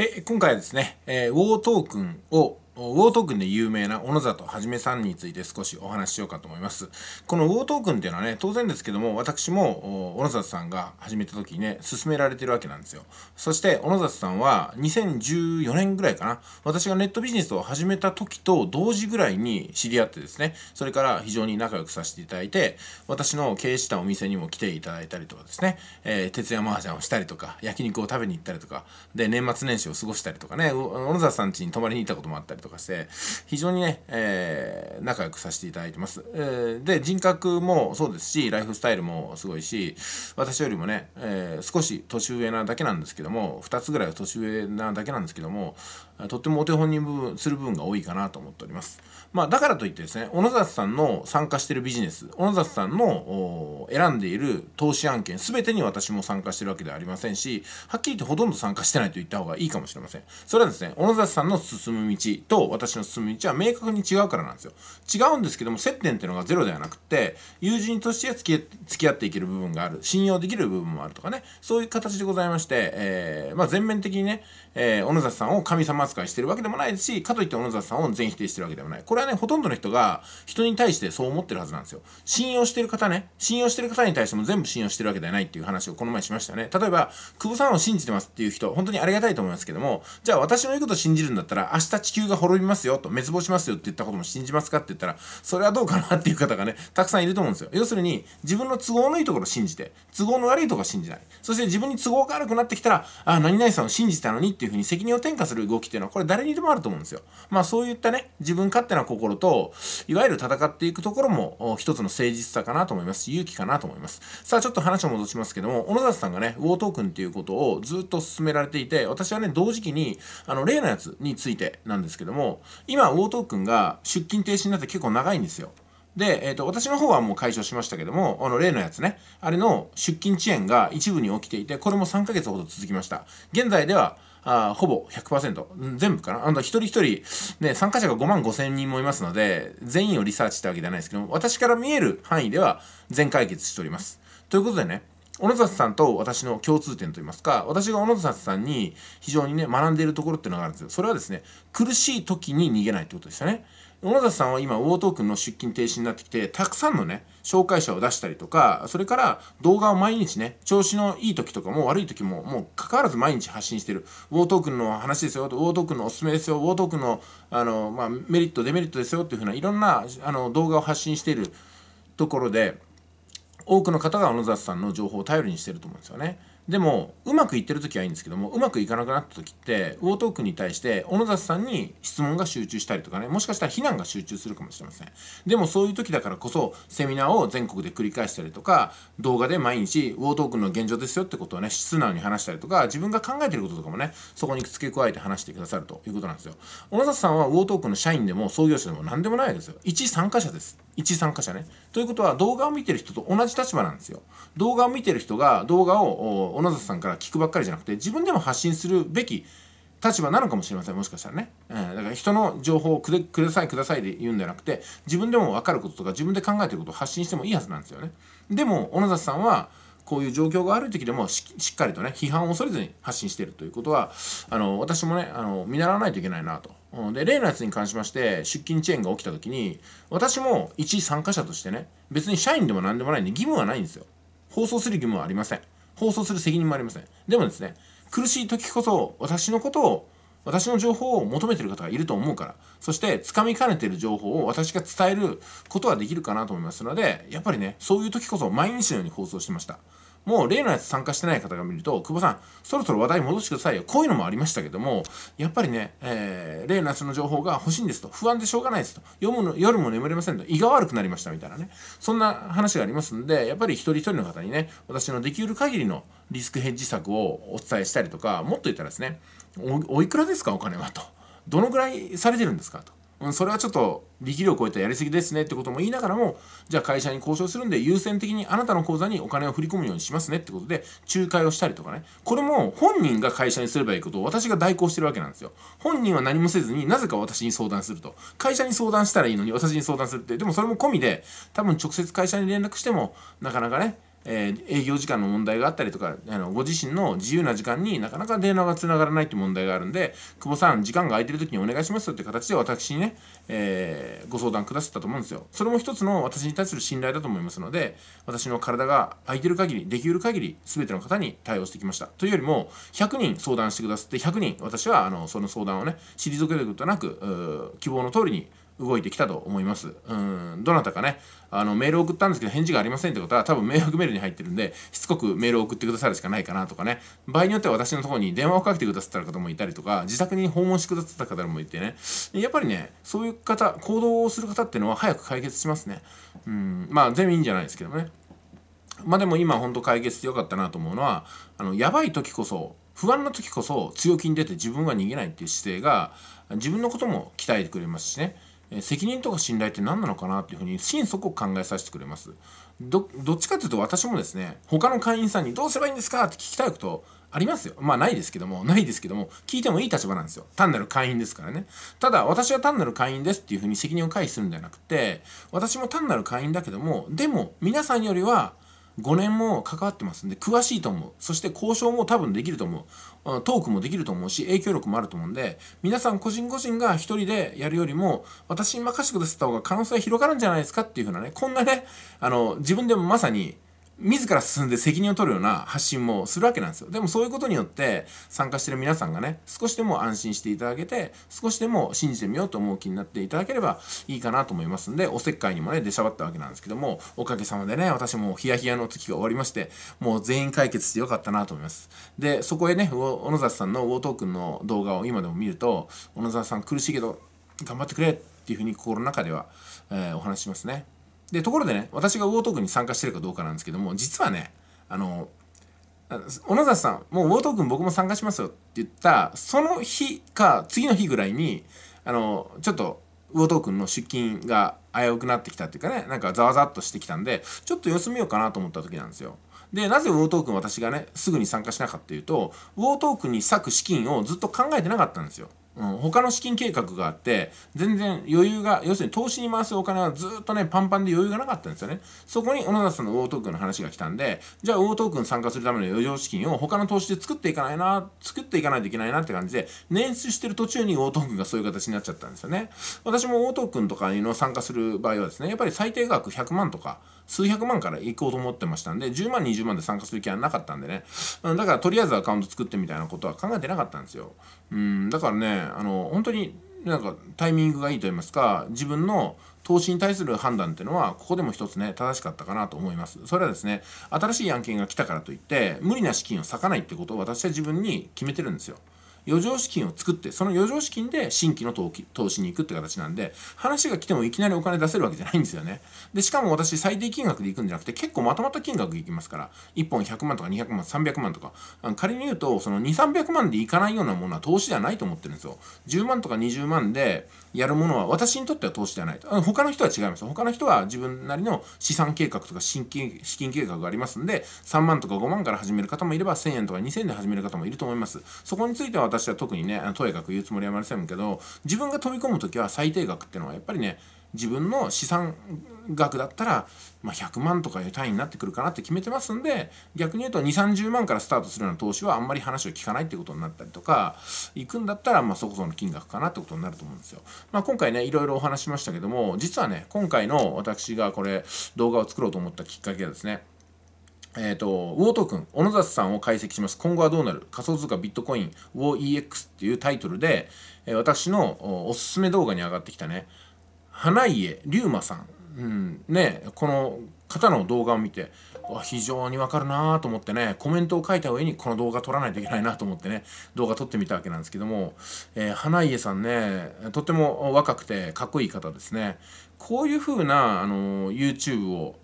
え今回はですね、えー、ウォートークンをウォートークンで有名な小野里はじめさんについて少しお話ししようかと思います。このウォートークンっていうのはね、当然ですけども、私も小野里さんが始めた時にね、勧められてるわけなんですよ。そして小野里さんは2014年ぐらいかな、私がネットビジネスを始めた時と同時ぐらいに知り合ってですね、それから非常に仲良くさせていただいて、私の経営したお店にも来ていただいたりとかですね、えー、徹夜麻雀をしたりとか、焼肉を食べに行ったりとか、で、年末年始を過ごしたりとかね、小野里さん家に泊まりに行ったこともあったりとか、とかして非常にね、えー、仲良くさせていただいてます、えー、で人格もそうですしライフスタイルもすごいし私よりもね、えー、少し年上なだけなんですけども2つぐらいは年上なだけなんですけどもとってもお手本にする部分が多いかなと思っております。まあ、だからといってですね、小野里さんの参加してるビジネス、小野里さんの選んでいる投資案件、全てに私も参加してるわけではありませんし、はっきり言ってほとんど参加してないと言った方がいいかもしれません。それはですね、小野里さんの進む道と私の進む道は明確に違うからなんですよ。違うんですけども、接点っていうのがゼロではなくて、友人として付き合っていける部分がある、信用できる部分もあるとかね、そういう形でございまして、えー、まあ、全面的にね、えー、小野里さんを神様扱いしてるわけでもないし、かといって小野沢さんを全否定してるわけでもない。これはね、ほとんどの人が人に対してそう思ってるはずなんですよ。信用してる方ね、信用してる方に対しても全部信用してるわけではないっていう話をこの前しましたね。例えば、久保さんを信じてますっていう人、本当にありがたいと思いますけども、じゃあ私の言うことを信じるんだったら、明日地球が滅びますよと、滅亡しますよって言ったことも信じますかって言ったら、それはどうかなっていう方がね、たくさんいると思うんですよ。要するに、自分の都合のいいところを信じて、都合の悪いところを信じない。そして自分に都合が悪くなってきたら、あ、何々さんを信じたのにっていうふうに責任を転嫁する動きっていうのは、これ誰にでもあると思うんですよ。まあそういったね、自分勝手な心と、いわゆる戦っていくところも、一つの誠実さかなと思いますし、勇気かなと思います。さあちょっと話を戻しますけども、小野里さんがね、ウォートークンっていうことをずっと進められていて、私はね、同時期に、あの、例のやつについてなんですけども、今、ウォートークンが出勤停止になって結構長いんですよ。で、えーと、私の方はもう解消しましたけどもあの例のやつねあれの出勤遅延が一部に起きていてこれも3ヶ月ほど続きました現在ではあほぼ100%全部かなあの一人一人、ね、参加者が5万5千人もいますので全員をリサーチしたわけじゃないですけども、私から見える範囲では全解決しておりますということでね小野里さんと私の共通点といいますか私が小野里さんに非常にね学んでいるところっていうのがあるんですよそれはですね苦しい時に逃げないってことでしたね小野里さんは今ーークンの出勤停止になってきてたくさんのね紹介者を出したりとかそれから動画を毎日ね調子のいい時とかも悪い時ももう関わらず毎日発信してるウォートークンの話ですよウォートークンのおすすめですよウォートークンのあの、まあ、メリットデメリットですよっていうふうないろんなあの動画を発信しているところで多くの方が小野里さんの情報を頼りにしてると思うんですよね。でもうまくいってる時はいいんですけどもうまくいかなくなった時ってウォートークに対して小野里さんに質問が集中したりとかねもしかしたら非難が集中するかもしれませんでもそういう時だからこそセミナーを全国で繰り返したりとか動画で毎日ウォートークの現状ですよってことをね素直に話したりとか自分が考えてることとかもねそこに付け加えて話してくださるということなんですよ小野里さんはウォートークの社員でも創業者でも何でもないですよ一参加者です一参加者ね。ということは動画を見てる人と同じ立場なんですよ。動画を見てる人が動画を小野里さんから聞くばっかりじゃなくて自分でも発信するべき立場なのかもしれませんもしかしたらね、えー、だから人の情報をくくださいくださいで言うんじゃなくて自分でも分かることとか自分で考えてることを発信してもいいはずなんですよねでも小野里さんはこういう状況がある時でもしっかりとね批判を恐れずに発信しているということはあの私もねあの見習わないといけないなと。で例のやつに関しまして出勤遅延が起きた時に私も一参加者としてね別に社員でも何でもないんで義務はないんですよ。放送する義務はありません。放送する責任もありません。でもですね苦しい時こそ私のことを私の情報を求めてる方がいると思うから、そして掴みかねてる情報を私が伝えることはできるかなと思いますので、やっぱりね、そういう時こそ毎日のように放送してました。もう例のやつ参加してない方が見ると、久保さん、そろそろ話題戻してくださいよ。こういうのもありましたけども、やっぱりね、えー、例のやつの情報が欲しいんですと、不安でしょうがないですと、読むの夜も眠れませんと、胃が悪くなりましたみたいなね、そんな話がありますんで、やっぱり一人一人の方にね、私のできる限りのリスクヘッジ策をお伝えしたりとか、もっと言ったらですね、おいくらですか、お金はと。どのぐらいされてるんですかと。うん、それはちょっと力量を超えたやりすぎですねってことも言いながらもじゃあ会社に交渉するんで優先的にあなたの口座にお金を振り込むようにしますねってことで仲介をしたりとかねこれも本人が会社にすればいいことを私が代行してるわけなんですよ本人は何もせずになぜか私に相談すると会社に相談したらいいのに私に相談するってでもそれも込みで多分直接会社に連絡してもなかなかねえー、営業時間の問題があったりとかあのご自身の自由な時間になかなか電話がつながらないっいう問題があるんで久保さん時間が空いてる時にお願いしますよって形で私にね、えー、ご相談くださったと思うんですよそれも一つの私に対する信頼だと思いますので私の体が空いてる限りできる限り全ての方に対応してきましたというよりも100人相談してくださって100人私はあのその相談をね退けることなく希望の通りに動いてきたと思います。うん、どなたかね、あの、メール送ったんですけど返事がありませんってことは多分迷惑メールに入ってるんで、しつこくメールを送ってくださるしかないかなとかね、場合によっては私のところに電話をかけてくださった方もいたりとか、自宅に訪問してくださった方もいてね、やっぱりね、そういう方、行動をする方っていうのは早く解決しますね。うん、まあ全部いいんじゃないですけどね。まあでも今ほんと解決してよかったなと思うのは、あの、やばい時こそ、不安な時こそ強気に出て自分は逃げないっていう姿勢が自分のことも鍛えてくれますしね。え責任とか信頼って何なのかなっていうふうに心底考えさせてくれますどどっちかっていうと私もですね他の会員さんにどうすればいいんですかって聞きたいことありますよまあないですけどもないですけども聞いてもいい立場なんですよ単なる会員ですからねただ私は単なる会員ですっていうふうに責任を回避するんじゃなくて私も単なる会員だけどもでも皆さんよりは5年も関わってますんで詳しいと思うそして交渉も多分できると思うトークもできると思うし影響力もあると思うんで皆さん個人個人が1人でやるよりも私に任せてくださった方が可能性は広がるんじゃないですかっていう風なねこんなねあの自分でもまさに自ら進んで責任を取るような発信もするわけなんですよ。でもそういうことによって参加してる皆さんがね、少しでも安心していただけて、少しでも信じてみようと思う気になっていただければいいかなと思いますんで、おせっかいにもね、出しゃばったわけなんですけども、おかげさまでね、私もヒヤヒヤの時が終わりまして、もう全員解決してよかったなと思います。で、そこへね、小野沢さんのウォートークンの動画を今でも見ると、小野沢さん苦しいけど頑張ってくれっていうふうに心の中では、えー、お話しますね。で、ところでね、私がウォートークに参加してるかどうかなんですけども、実はね、あの、小野崎さん、もうウォートークン僕も参加しますよって言った、その日か次の日ぐらいに、あの、ちょっと、ウォートークンの出勤が危うくなってきたっていうかね、なんかざわざっとしてきたんで、ちょっと様子見ようかなと思った時なんですよ。で、なぜウォートークン私がね、すぐに参加しなかったっていうと、ウォートークンに割く資金をずっと考えてなかったんですよ。うん、他の資金計画があって全然余裕が要するに投資に回すお金はずっとねパンパンで余裕がなかったんですよねそこに小野田さんのウォートークンの話が来たんでじゃあウォートークン参加するための余剰資金を他の投資で作っていかないな作っていかないといけないなって感じで捻出してる途中にウォートークンがそういう形になっちゃったんですよね私もウォートークンとかの参加する場合はですねやっぱり最低額100万とか数百万から行こうと思ってましたんで10万20万で参加する気はなかったんでねだからとりあえずアカウント作ってみたいなことは考えてなかったんですようんだからねあの本当になんかタイミングがいいと言いますか自分の投資に対する判断っていうのはここでも一つね正しかったかなと思いますそれはですね新しい案件が来たからといって無理な資金を割かないってことを私は自分に決めてるんですよ余剰資金を作ってその余剰資金で新規の投資に行くって形なんで話が来てもいきなりお金出せるわけじゃないんですよねでしかも私最低金額で行くんじゃなくて結構まとまった金額行きますから1本100万とか200万300万とか仮に言うとその2300万で行かないようなものは投資じゃないと思ってるんですよ10万とか20万でやるものは私にとっては投資じゃないと他の人は違います他の人は自分なりの資産計画とか新規資金計画がありますんで3万とか5万から始める方もいれば1000円とか2000円で始める方もいると思いますそこについては私は特にねとやかく言うつもりはありませんけど自分が飛び込む時は最低額っていうのはやっぱりね自分の資産額だったら、まあ、100万とかいう単位になってくるかなって決めてますんで逆に言うと2 3 0万からスタートするような投資はあんまり話を聞かないってことになったりとか行くんだったらまあそこそこの金額かなってことになると思うんですよ。まあ、今回ねいろいろお話しましたけども実はね今回の私がこれ動画を作ろうと思ったきっかけはですねえーと、ウォート君、小野里さんを解析します。今後はどうなる仮想通貨ビットコインウォー e x っていうタイトルで、え私のおすすめ動画に上がってきたね、花家龍馬さん、うん、ね、この方の動画を見て、非常にわかるなと思ってね、コメントを書いた上にこの動画撮らないといけないなと思ってね、動画撮ってみたわけなんですけども、えー、花家さんね、とっても若くてかっこいい方ですね。こういう風な、あの YouTube を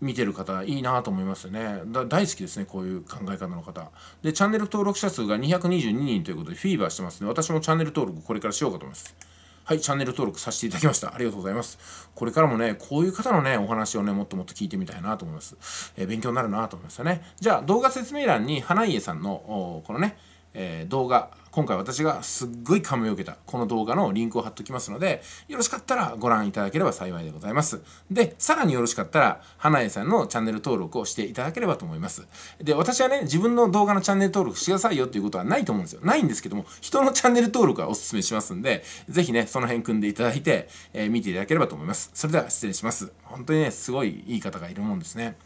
見てる方いいなと思いますね大好きですねこういう考え方の方でチャンネル登録者数が222人ということでフィーバーしてますね私もチャンネル登録これからしようかと思いますはいチャンネル登録させていただきましたありがとうございますこれからもねこういう方のねお話をねもっともっと聞いてみたいなと思います、えー、勉強になるなと思いましたねじゃあ動画説明欄に花家さんのこのね、えー、動画今回私がすっごい感銘を受けたこの動画のリンクを貼っときますので、よろしかったらご覧いただければ幸いでございます。で、さらによろしかったら、花江さんのチャンネル登録をしていただければと思います。で、私はね、自分の動画のチャンネル登録してくださいよっていうことはないと思うんですよ。ないんですけども、人のチャンネル登録はお勧めしますんで、ぜひね、その辺組んでいただいて、えー、見ていただければと思います。それでは失礼します。本当にね、すごいいい方がいるもんですね。